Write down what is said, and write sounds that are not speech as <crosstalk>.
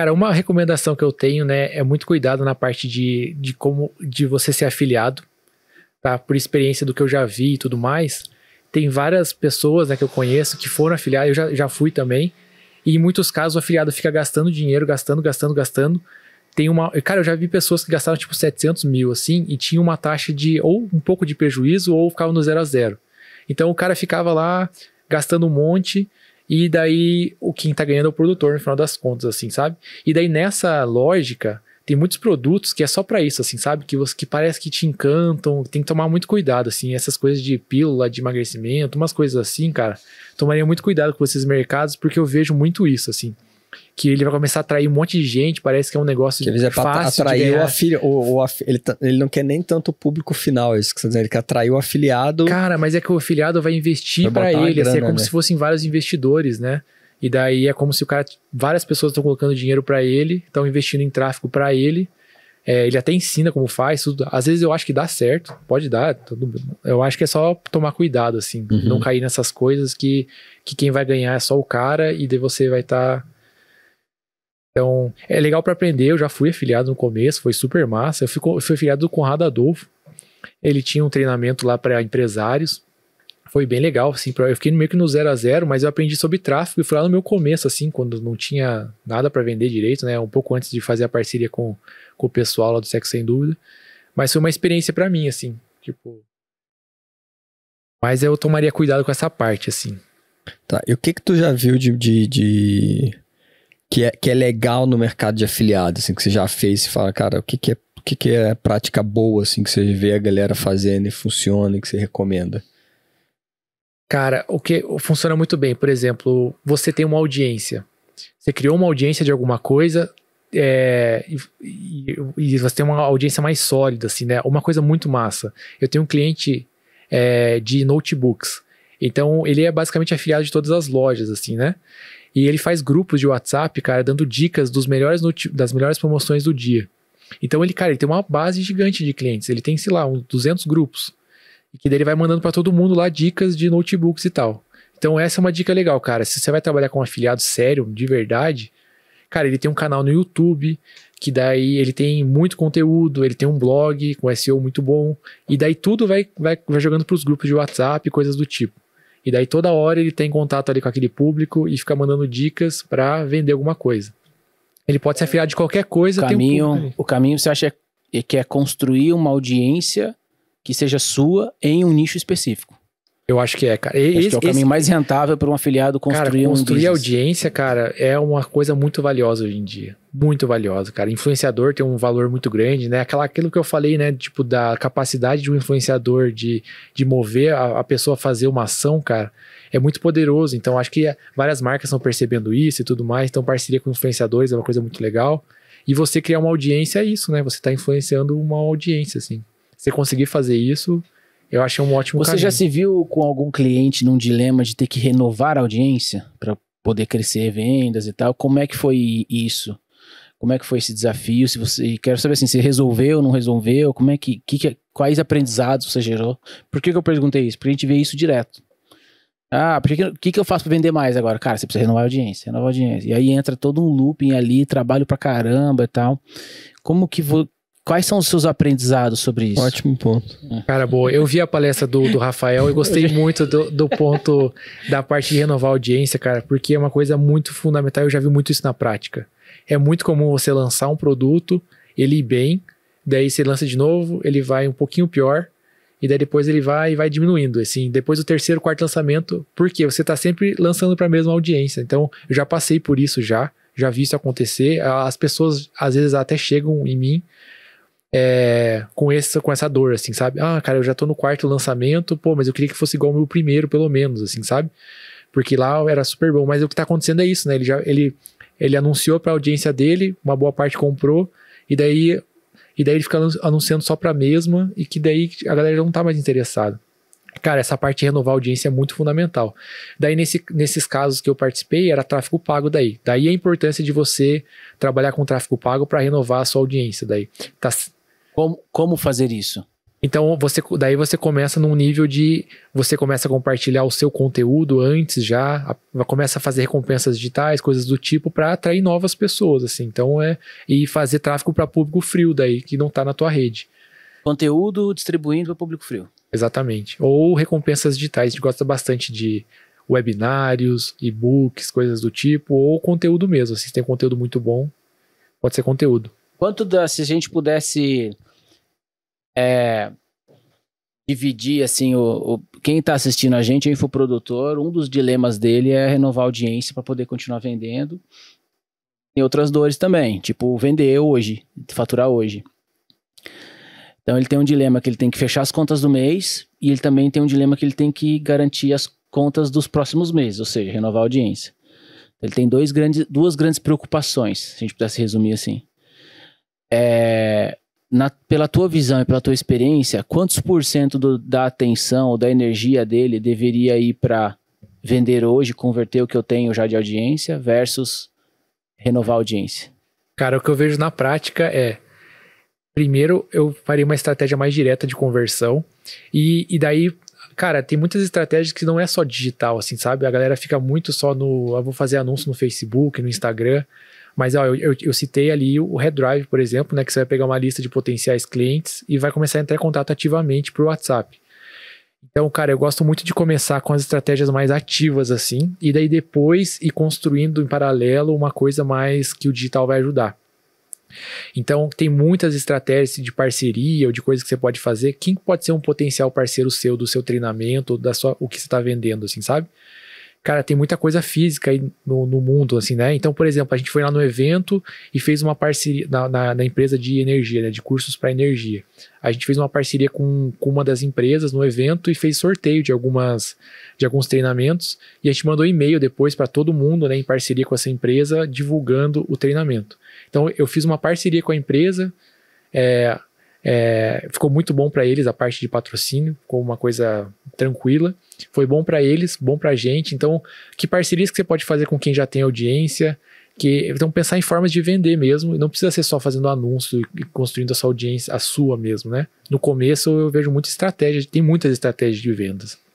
Cara, uma recomendação que eu tenho, né, é muito cuidado na parte de, de como de você ser afiliado, tá? Por experiência do que eu já vi e tudo mais. Tem várias pessoas né, que eu conheço que foram afiliadas, eu já, já fui também. E em muitos casos o afiliado fica gastando dinheiro, gastando, gastando, gastando. Tem uma. Cara, eu já vi pessoas que gastaram tipo 700 mil assim e tinha uma taxa de ou um pouco de prejuízo ou ficava no zero a zero. Então o cara ficava lá gastando um monte e daí o quem tá ganhando é o produtor no final das contas, assim, sabe? E daí nessa lógica, tem muitos produtos que é só para isso, assim, sabe? Que, você, que parece que te encantam, tem que tomar muito cuidado, assim, essas coisas de pílula, de emagrecimento, umas coisas assim, cara. Tomaria muito cuidado com esses mercados, porque eu vejo muito isso, assim que ele vai começar a atrair um monte de gente, parece que é um negócio que ele já atrair tá atraiu a filha, ele, tá, ele não quer nem tanto o público final, é isso que você tá dizendo, ele quer atrair o afiliado. Cara, mas é que o afiliado vai investir para ele, grana, assim, é como né? se fossem vários investidores, né? E daí é como se o cara, várias pessoas estão colocando dinheiro para ele, estão investindo em tráfego para ele. É, ele até ensina como faz, tudo. Às vezes eu acho que dá certo, pode dar. Tudo, eu acho que é só tomar cuidado, assim, uhum. não cair nessas coisas que, que quem vai ganhar é só o cara e daí você vai estar tá então, é legal para aprender. Eu já fui afiliado no começo, foi super massa. Eu fui, fui afiliado do Conrado Adolfo. Ele tinha um treinamento lá para empresários. Foi bem legal, assim. Eu fiquei meio que no zero a zero, mas eu aprendi sobre tráfego. E foi lá no meu começo, assim, quando não tinha nada para vender direito, né? Um pouco antes de fazer a parceria com, com o pessoal lá do Sexo Sem Dúvida. Mas foi uma experiência para mim, assim. Tipo. Mas eu tomaria cuidado com essa parte, assim. Tá. E o que que tu já viu de... de, de que é, que é legal no mercado de afiliado, assim, que você já fez e fala, cara, o que, que é o que, que é prática boa, assim, que você vê a galera fazendo e funciona e que você recomenda? Cara, o que funciona muito bem, por exemplo, você tem uma audiência. Você criou uma audiência de alguma coisa é, e, e, você tem uma audiência mais sólida, assim, né? Uma coisa muito massa. Eu tenho um cliente é, de notebooks. Então, ele é basicamente afiliado de todas as lojas, assim, né? E ele faz grupos de WhatsApp, cara, dando dicas dos melhores das melhores promoções do dia. Então ele, cara, ele tem uma base gigante de clientes. Ele tem, sei lá, uns 200 grupos. E que daí ele vai mandando para todo mundo lá dicas de notebooks e tal. Então essa é uma dica legal, cara. Se você vai trabalhar com um afiliado sério, de verdade, cara, ele tem um canal no YouTube, que daí ele tem muito conteúdo, ele tem um blog com SEO muito bom, e daí tudo vai, vai, vai jogando para os grupos de WhatsApp, coisas do tipo. E daí toda hora ele tem contato ali com aquele público e fica mandando dicas para vender alguma coisa. Ele pode se afiar de qualquer coisa. O caminho, um o caminho você acha é, que é construir uma audiência que seja sua em um nicho específico. Eu acho que é, cara. Esse, acho que é o caminho esse... mais rentável para um afiliado construir cara, construir um Construir audiência, cara, é uma coisa muito valiosa hoje em dia muito valiosa, cara. Influenciador tem um valor muito grande, né? Aquela, aquilo que eu falei, né? Tipo, da capacidade de um influenciador de, de mover a, a pessoa a fazer uma ação, cara, é muito poderoso. Então, acho que é, várias marcas estão percebendo isso e tudo mais. Então, parceria com influenciadores é uma coisa muito legal. E você criar uma audiência é isso, né? Você está influenciando uma audiência, assim. Você conseguir fazer isso, eu acho é um ótimo Você caminho. já se viu com algum cliente num dilema de ter que renovar a audiência para poder crescer vendas e tal? Como é que foi isso? Como é que foi esse desafio? Se você quero saber assim, se resolveu, não resolveu, como é que, que quais aprendizados você gerou? Por que, que eu perguntei isso? Porque a gente vê isso direto. Ah, porque o que, que eu faço para vender mais agora? Cara, você precisa renovar a audiência, renovar a audiência. E aí entra todo um looping ali, trabalho pra caramba e tal. Como que vou. Quais são os seus aprendizados sobre isso? Ótimo ponto. É. Cara, boa. Eu vi a palestra do, do Rafael e gostei <laughs> muito do, do ponto da parte de renovar a audiência, cara, porque é uma coisa muito fundamental. Eu já vi muito isso na prática. É muito comum você lançar um produto, ele ir bem, daí você lança de novo, ele vai um pouquinho pior, e daí depois ele vai e vai diminuindo, assim, depois do terceiro, quarto lançamento, porque você está sempre lançando para a mesma audiência. Então, eu já passei por isso já, já vi isso acontecer. As pessoas às vezes até chegam em mim é, com, essa, com essa dor, assim, sabe? Ah, cara, eu já tô no quarto lançamento, pô, mas eu queria que fosse igual o meu primeiro, pelo menos, assim, sabe? Porque lá era super bom, mas o que tá acontecendo é isso, né? Ele já ele ele anunciou para a audiência dele, uma boa parte comprou, e daí, e daí ele fica anunciando só para a mesma, e que daí a galera não tá mais interessada. Cara, essa parte de renovar a audiência é muito fundamental. Daí, nesse, nesses casos que eu participei, era tráfego pago daí. Daí a importância de você trabalhar com tráfego pago para renovar a sua audiência daí. Tá... Como, como fazer isso? Então você daí você começa num nível de você começa a compartilhar o seu conteúdo antes já, a, começa a fazer recompensas digitais, coisas do tipo para atrair novas pessoas assim. Então é e fazer tráfego para público frio daí que não está na tua rede. Conteúdo distribuindo para público frio. Exatamente. Ou recompensas digitais, a gente gosta bastante de webinários, e-books, coisas do tipo, ou conteúdo mesmo. Assim. Se tem conteúdo muito bom, pode ser conteúdo. Quanto da se a gente pudesse é, dividir assim o, o quem está assistindo a gente é infoprodutor um dos dilemas dele é renovar a audiência para poder continuar vendendo tem outras dores também tipo vender hoje faturar hoje então ele tem um dilema que ele tem que fechar as contas do mês e ele também tem um dilema que ele tem que garantir as contas dos próximos meses ou seja renovar a audiência então, ele tem dois grandes, duas grandes preocupações se a gente pudesse resumir assim é, na, pela tua visão e pela tua experiência, quantos por cento da atenção ou da energia dele deveria ir para vender hoje, converter o que eu tenho já de audiência versus renovar a audiência? Cara, o que eu vejo na prática é. Primeiro, eu faria uma estratégia mais direta de conversão. E, e daí, cara, tem muitas estratégias que não é só digital, assim, sabe? A galera fica muito só no. Eu ah, vou fazer anúncio no Facebook, no Instagram. Mas ó, eu, eu, eu, citei ali o Redrive, por exemplo, né, que você vai pegar uma lista de potenciais clientes e vai começar a entrar em contato ativamente para o WhatsApp. Então, cara, eu gosto muito de começar com as estratégias mais ativas, assim, e daí depois ir construindo em paralelo uma coisa mais que o digital vai ajudar. Então, tem muitas estratégias de parceria ou de coisas que você pode fazer. Quem pode ser um potencial parceiro seu do seu treinamento, da sua, o que você está vendendo, assim, sabe? cara, tem muita coisa física aí no, no, mundo, assim, né? Então, por exemplo, a gente foi lá no evento e fez uma parceria na, na, na empresa de energia, né? De cursos para energia. A gente fez uma parceria com, com uma das empresas no evento e fez sorteio de algumas de alguns treinamentos e a gente mandou e-mail depois para todo mundo, né? Em parceria com essa empresa, divulgando o treinamento. Então, eu fiz uma parceria com a empresa. É, é, ficou muito bom para eles a parte de patrocínio, ficou uma coisa tranquila. Foi bom para eles, bom para a gente. Então, que parcerias que você pode fazer com quem já tem audiência? Que, então, pensar em formas de vender mesmo. Não precisa ser só fazendo anúncio e construindo a sua audiência, a sua mesmo, né? No começo, eu vejo muita estratégia, tem muitas estratégias de vendas.